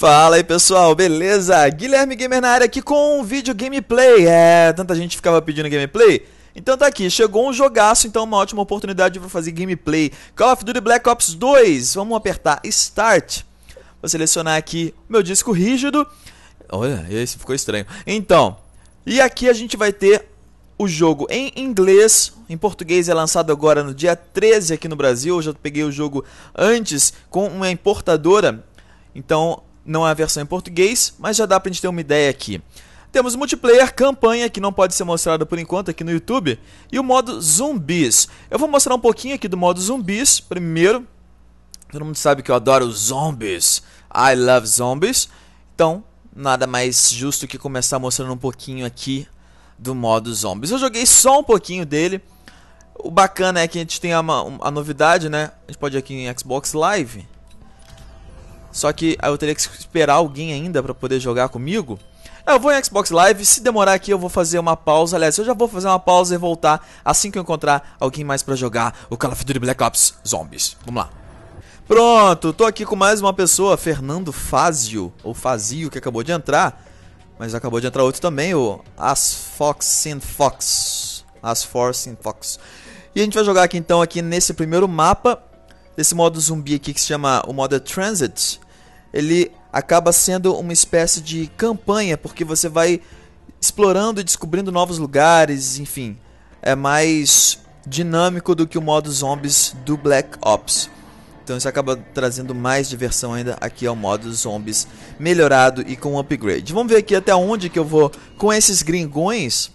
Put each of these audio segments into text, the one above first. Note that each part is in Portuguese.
Fala aí pessoal, beleza? Guilherme Gamer na área aqui com um vídeo gameplay. É, tanta gente ficava pedindo gameplay. Então tá aqui, chegou um jogaço, então uma ótima oportunidade para fazer gameplay. Call of Duty Black Ops 2. Vamos apertar Start. Vou selecionar aqui meu disco rígido. Olha, esse ficou estranho. Então, e aqui a gente vai ter o jogo em inglês. Em português é lançado agora no dia 13 aqui no Brasil. Eu já peguei o jogo antes com uma importadora. Então, não é a versão em português, mas já dá pra gente ter uma ideia aqui. Temos multiplayer, campanha, que não pode ser mostrada por enquanto aqui no YouTube, e o modo zumbis. Eu vou mostrar um pouquinho aqui do modo zumbis primeiro. Todo mundo sabe que eu adoro zombies. I love zombies. Então, nada mais justo que começar mostrando um pouquinho aqui do modo zombies. Eu joguei só um pouquinho dele. O bacana é que a gente tem a, a novidade, né? A gente pode ir aqui em Xbox Live só que eu teria que esperar alguém ainda para poder jogar comigo. Eu vou em Xbox Live, se demorar aqui eu vou fazer uma pausa. Aliás, eu já vou fazer uma pausa e voltar assim que eu encontrar alguém mais para jogar o Call of Duty Black Ops Zombies. Vamos lá. Pronto, tô aqui com mais uma pessoa, Fernando Fazio, ou Fazio, que acabou de entrar. Mas acabou de entrar outro também, o Asfoxin Fox. Asforcin Fox. E a gente vai jogar aqui então, aqui nesse primeiro mapa, desse modo zumbi aqui que se chama o modo Transit ele acaba sendo uma espécie de campanha, porque você vai explorando e descobrindo novos lugares, enfim. É mais dinâmico do que o modo zombies do Black Ops. Então isso acaba trazendo mais diversão ainda aqui ao modo zombies melhorado e com upgrade. Vamos ver aqui até onde que eu vou com esses gringões.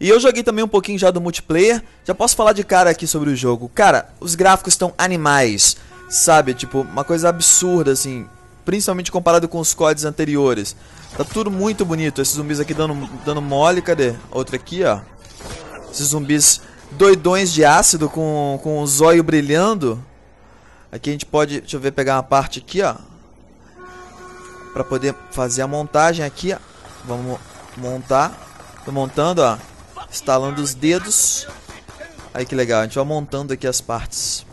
E eu joguei também um pouquinho já do multiplayer. Já posso falar de cara aqui sobre o jogo. Cara, os gráficos estão animais. Sabe, tipo, uma coisa absurda, assim. Principalmente comparado com os códigos anteriores. Tá tudo muito bonito. Esses zumbis aqui dando, dando mole. Cadê? Outra aqui, ó. Esses zumbis doidões de ácido com, com o zóio brilhando. Aqui a gente pode... Deixa eu ver, pegar uma parte aqui, ó. Pra poder fazer a montagem aqui, ó. Vamos montar. Tô montando, ó. Estalando os dedos. Aí que legal, a gente vai montando aqui as partes.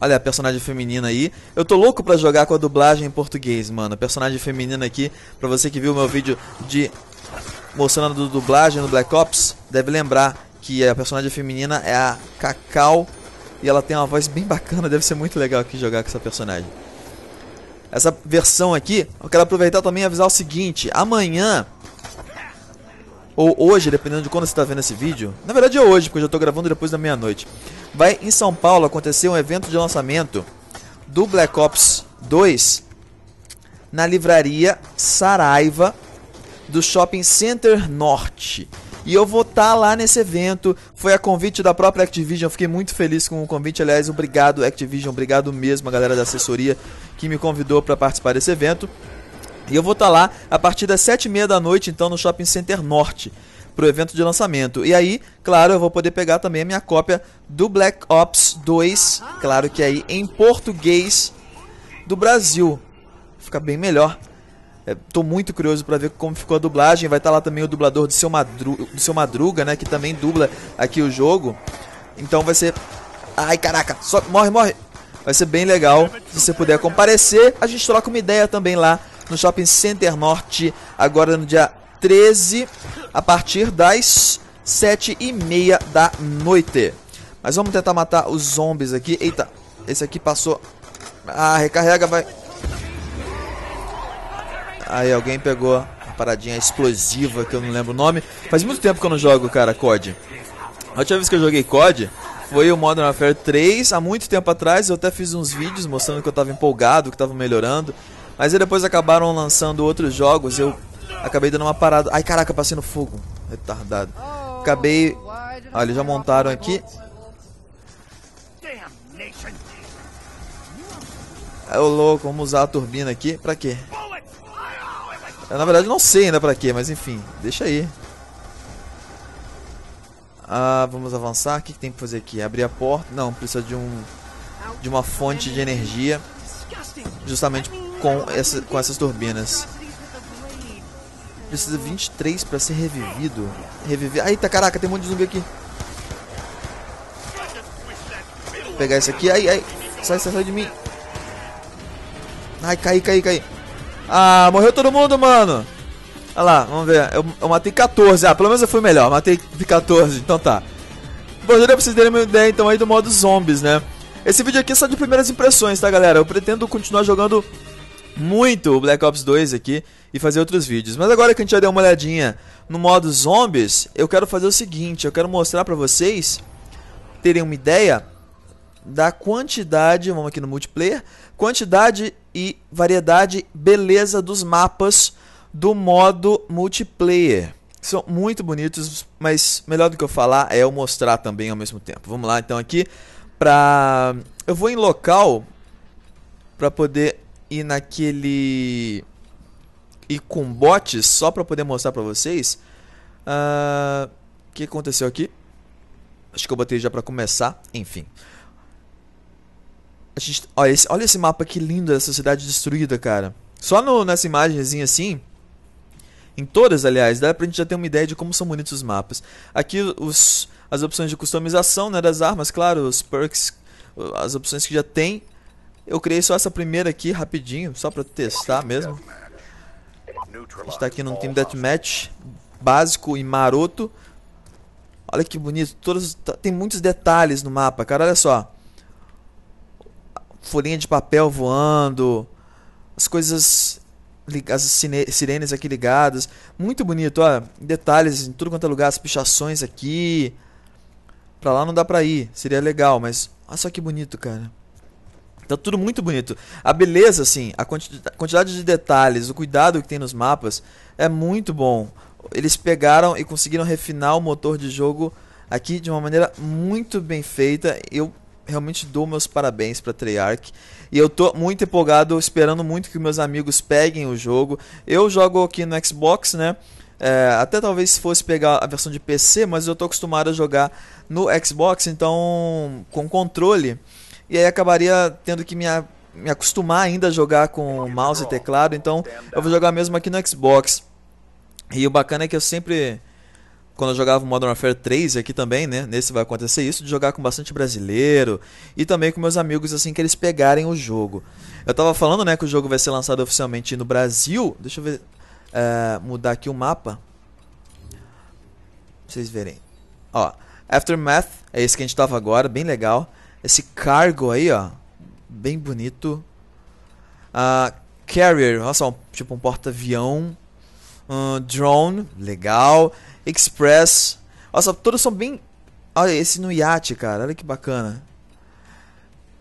Olha a personagem feminina aí. Eu tô louco pra jogar com a dublagem em português, mano. Personagem feminina aqui, pra você que viu meu vídeo de mostrando a dublagem no Black Ops, deve lembrar que a personagem feminina é a Cacau e ela tem uma voz bem bacana, deve ser muito legal aqui jogar com essa personagem. Essa versão aqui, eu quero aproveitar também e avisar o seguinte, amanhã ou hoje, dependendo de quando você está vendo esse vídeo, na verdade é hoje, porque eu já estou gravando depois da meia-noite, vai em São Paulo acontecer um evento de lançamento do Black Ops 2 na livraria Saraiva do Shopping Center Norte. E eu vou estar tá lá nesse evento. Foi a convite da própria Activision. Fiquei muito feliz com o convite. Aliás, obrigado, Activision. Obrigado mesmo a galera da assessoria que me convidou para participar desse evento. E eu vou estar tá lá a partir das 7h30 da noite, então, no Shopping Center Norte, para o evento de lançamento. E aí, claro, eu vou poder pegar também a minha cópia do Black Ops 2, claro que aí em português do Brasil. Fica bem melhor. Estou é, muito curioso para ver como ficou a dublagem. Vai estar tá lá também o dublador do seu, Madru do seu Madruga, né? Que também dubla aqui o jogo. Então vai ser. Ai caraca, só... morre, morre! Vai ser bem legal se você puder comparecer. A gente troca uma ideia também lá no Shopping Center Norte, agora no dia 13, a partir das 7 e meia da noite. Mas vamos tentar matar os zombies aqui. Eita, esse aqui passou. Ah, recarrega, vai. Aí, alguém pegou a paradinha explosiva, que eu não lembro o nome. Faz muito tempo que eu não jogo, cara, COD. A última vez que eu joguei COD foi o Modern Warfare 3, há muito tempo atrás. Eu até fiz uns vídeos mostrando que eu tava empolgado, que tava melhorando. Mas aí depois acabaram lançando outros jogos, eu acabei dando uma parada. Ai caraca, passei no fogo. Retardado. Acabei. Ah, eles já montaram aqui. É o louco, vamos usar a turbina aqui. Pra quê? Eu, na verdade não sei ainda pra quê, mas enfim, deixa aí. Ah, vamos avançar. O que, que tem que fazer aqui? Abrir a porta. Não, precisa de um. De uma fonte de energia. Justamente com, essa, com essas turbinas. Precisa 23 para ser revivido. Reviver. Eita, tá, caraca, tem um monte de zumbi aqui. Vou pegar esse aqui. Ai, ai. Sai, sai, sai de mim. Ai, cai cai cai Ah, morreu todo mundo, mano. Olha lá, vamos ver. Eu, eu matei 14. Ah, pelo menos eu fui melhor. Eu matei 14, então tá. Bom, já deu pra vocês terem uma ideia, então, aí do modo zombies, né? Esse vídeo aqui é só de primeiras impressões, tá, galera? Eu pretendo continuar jogando muito o Black Ops 2 aqui e fazer outros vídeos. Mas agora que a gente já deu uma olhadinha no modo zombies, eu quero fazer o seguinte, eu quero mostrar pra vocês terem uma ideia da quantidade, vamos aqui no multiplayer, quantidade e variedade, beleza dos mapas do modo multiplayer. São muito bonitos, mas melhor do que eu falar é eu mostrar também ao mesmo tempo. Vamos lá então aqui pra... Eu vou em local pra poder e naquele. e com bots só pra poder mostrar pra vocês. Ah, o uh, que aconteceu aqui? Acho que eu botei já pra começar. Enfim. A gente, olha, esse, olha esse mapa que lindo dessa cidade destruída, cara. Só no, nessa imagenzinha assim. Em todas, aliás, dá pra gente já ter uma ideia de como são bonitos os mapas. Aqui os, as opções de customização né, das armas, claro, os perks, as opções que já tem. Eu criei só essa primeira aqui, rapidinho, só pra testar mesmo. A gente tá aqui num Team Deathmatch básico e maroto. Olha que bonito, todos, tá, tem muitos detalhes no mapa, cara, olha só. Folhinha de papel voando, as coisas, as sirenes aqui ligadas. Muito bonito, olha, detalhes em tudo quanto é lugar, as pichações aqui. Pra lá não dá pra ir, seria legal, mas olha só que bonito, cara. Tá tudo muito bonito. A beleza, assim, a quanti quantidade de detalhes, o cuidado que tem nos mapas é muito bom. Eles pegaram e conseguiram refinar o motor de jogo aqui de uma maneira muito bem feita. Eu realmente dou meus parabéns para Treyarch. E eu tô muito empolgado, esperando muito que meus amigos peguem o jogo. Eu jogo aqui no Xbox, né? É, até talvez fosse pegar a versão de PC, mas eu tô acostumado a jogar no Xbox, então com controle e aí acabaria tendo que me, a, me acostumar ainda a jogar com mouse e teclado, então eu vou jogar mesmo aqui no Xbox. E o bacana é que eu sempre, quando eu jogava Modern Warfare 3 aqui também, né, nesse vai acontecer isso, de jogar com bastante brasileiro e também com meus amigos, assim, que eles pegarem o jogo. Eu tava falando, né, que o jogo vai ser lançado oficialmente no Brasil, deixa eu ver, é, mudar aqui o mapa, pra vocês verem. Ó, Aftermath, é esse que a gente tava agora, bem legal esse cargo aí, ó. Bem bonito. Uh, carrier, olha só, tipo um porta-avião. Uh, drone, legal. Express. Olha só, todos são bem. Olha, esse no iate, cara. Olha que bacana.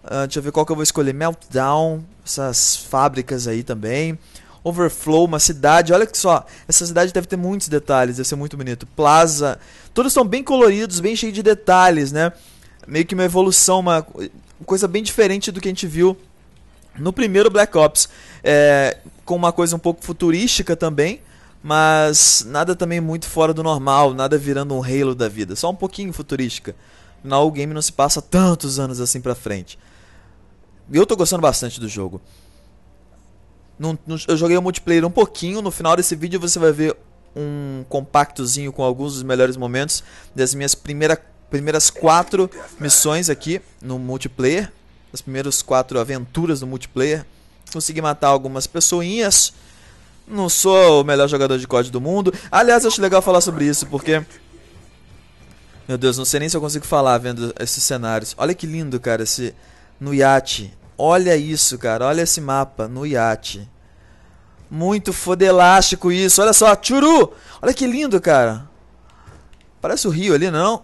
Uh, deixa eu ver qual que eu vou escolher. Meltdown, essas fábricas aí também. Overflow, uma cidade. Olha que só, essa cidade deve ter muitos detalhes, deve ser muito bonito. Plaza, todos são bem coloridos, bem cheios de detalhes, né? meio que uma evolução, uma coisa bem diferente do que a gente viu no primeiro Black Ops, é, com uma coisa um pouco futurística também, mas nada também muito fora do normal, nada virando um Halo da vida, só um pouquinho futurística. Na o game não se passa tantos anos assim pra frente. Eu tô gostando bastante do jogo. eu joguei o multiplayer um pouquinho, no final desse vídeo você vai ver um compactozinho com alguns dos melhores momentos das minhas primeiras primeiras quatro missões aqui no multiplayer, as primeiras quatro aventuras no multiplayer. Consegui matar algumas pessoinhas. Não sou o melhor jogador de COD do mundo. Aliás, acho legal falar sobre isso, porque... Meu Deus, não sei nem se eu consigo falar vendo esses cenários. Olha que lindo, cara, esse... No iate. Olha isso, cara. Olha esse mapa no iate. Muito fodelástico isso. Olha só, churu! Olha que lindo, cara. Parece o rio ali, não?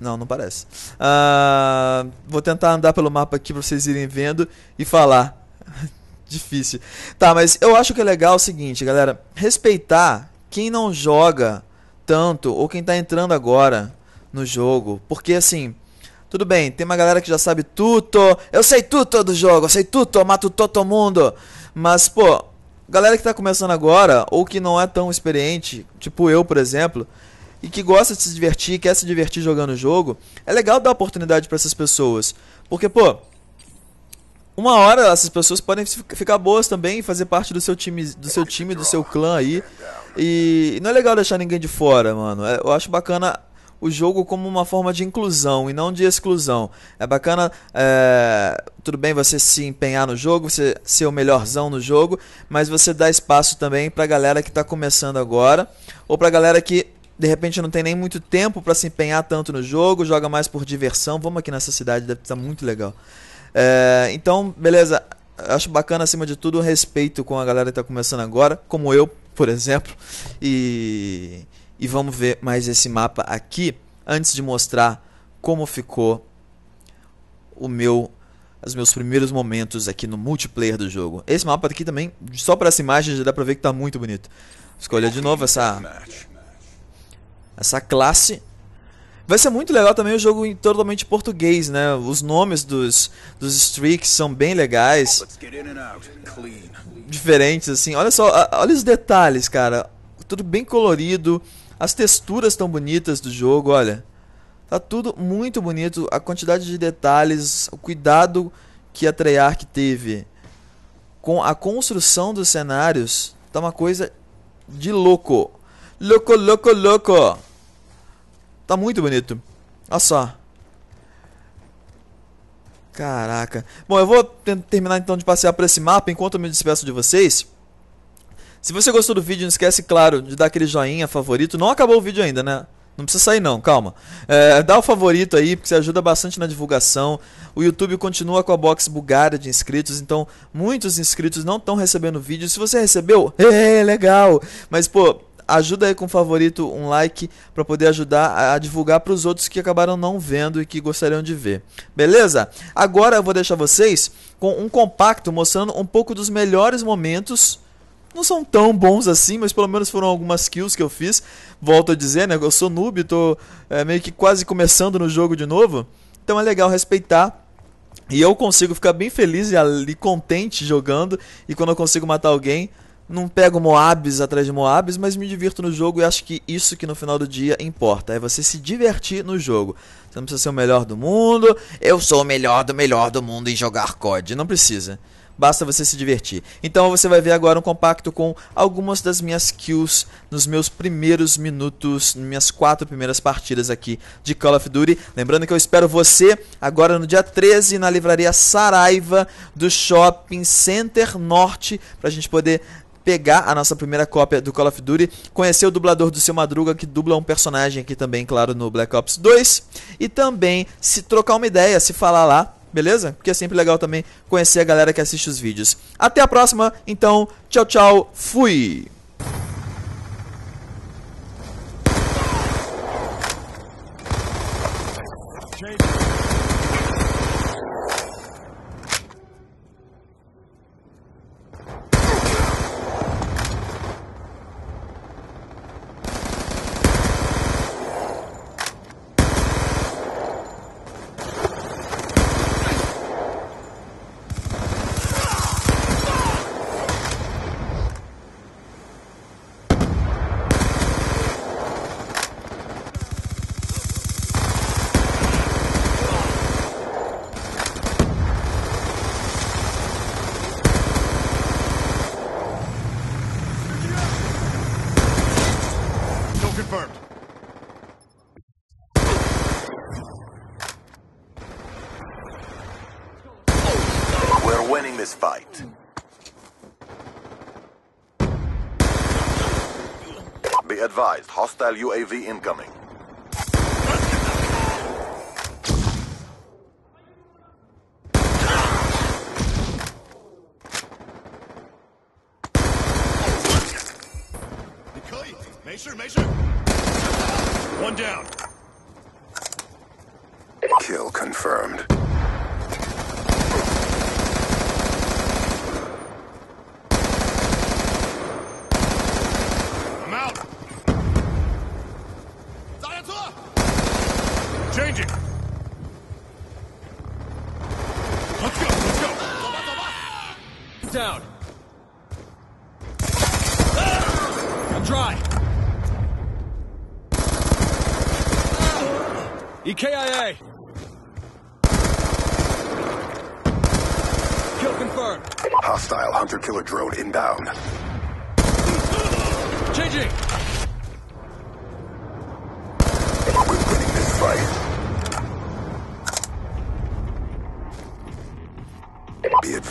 Não, não parece. Uh, vou tentar andar pelo mapa aqui pra vocês irem vendo e falar. Difícil. Tá, mas eu acho que é legal o seguinte, galera. Respeitar quem não joga tanto ou quem tá entrando agora no jogo. Porque assim, tudo bem, tem uma galera que já sabe tudo. Eu sei tudo do jogo, eu sei tudo, eu mato todo mundo. Mas, pô, galera que tá começando agora ou que não é tão experiente, tipo eu, por exemplo e que gosta de se divertir, quer se divertir jogando o jogo, é legal dar oportunidade para essas pessoas. Porque, pô, uma hora essas pessoas podem ficar boas também, fazer parte do seu time, do seu time, do seu clã aí. E não é legal deixar ninguém de fora, mano. É, eu acho bacana o jogo como uma forma de inclusão e não de exclusão. É bacana, é, tudo bem você se empenhar no jogo, você ser o melhorzão no jogo, mas você dá espaço também pra galera que tá começando agora, ou pra galera que de repente não tem nem muito tempo para se empenhar tanto no jogo, joga mais por diversão. Vamos aqui nessa cidade, deve estar tá muito legal. É, então, beleza. Acho bacana, acima de tudo, o respeito com a galera que está começando agora, como eu, por exemplo. E, e vamos ver mais esse mapa aqui, antes de mostrar como ficou o meu os meus primeiros momentos aqui no multiplayer do jogo. Esse mapa aqui também, só para essa imagem já dá para ver que está muito bonito. Escolha de novo essa essa classe. Vai ser muito legal também o jogo em totalmente português, né? Os nomes dos, dos streaks são bem legais. Diferentes, assim. Olha só, olha os detalhes, cara. Tudo bem colorido. As texturas tão bonitas do jogo, olha. Tá tudo muito bonito. A quantidade de detalhes, o cuidado que a Treyarch teve com a construção dos cenários, tá uma coisa de louco. Louco, louco, louco. Tá muito bonito. Olha só. Caraca. Bom, eu vou terminar então de passear por esse mapa enquanto eu me despeço de vocês. Se você gostou do vídeo, não esquece, claro, de dar aquele joinha favorito. Não acabou o vídeo ainda, né? Não precisa sair não, calma. É, dá o favorito aí, porque você ajuda bastante na divulgação. O YouTube continua com a box bugada de inscritos, então muitos inscritos não estão recebendo vídeo. Se você recebeu, é legal. Mas, pô, ajuda aí com o favorito, um like, para poder ajudar a, a divulgar para os outros que acabaram não vendo e que gostariam de ver. Beleza? Agora eu vou deixar vocês com um compacto mostrando um pouco dos melhores momentos não são tão bons assim, mas pelo menos foram algumas kills que eu fiz. Volto a dizer, né? Eu sou noob, tô é, meio que quase começando no jogo de novo. Então é legal respeitar. E eu consigo ficar bem feliz e, ali contente jogando. E quando eu consigo matar alguém, não pego Moabs atrás de Moabs, mas me divirto no jogo e acho que isso que no final do dia importa. É você se divertir no jogo. Você não precisa ser o melhor do mundo. Eu sou o melhor do melhor do mundo em jogar COD. Não precisa. Basta você se divertir. Então você vai ver agora um compacto com algumas das minhas kills nos meus primeiros minutos, minhas quatro primeiras partidas aqui de Call of Duty. Lembrando que eu espero você agora no dia 13 na livraria Saraiva do Shopping Center Norte para a gente poder pegar a nossa primeira cópia do Call of Duty, conhecer o dublador do seu Madruga, que dubla um personagem aqui também, claro, no Black Ops 2, e também se trocar uma ideia, se falar lá, beleza? Porque é sempre legal também conhecer a galera que assiste os vídeos. Até a próxima, então, tchau, tchau, fui! Jason. advised, hostile UAV incoming. Measure, measure. One down. Kill confirmed. Changing. Let's go, let's go. Down. I'm ah! dry. Ah! EKIA. Kill confirmed. Hostile hunter-killer drone inbound. Changing.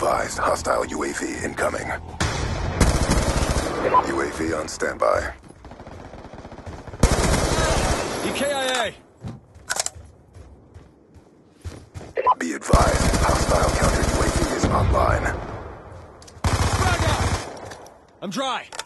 advised, hostile UAV incoming. UAV on standby. EKIA! Be advised, hostile counter UAV is online. I'm dry!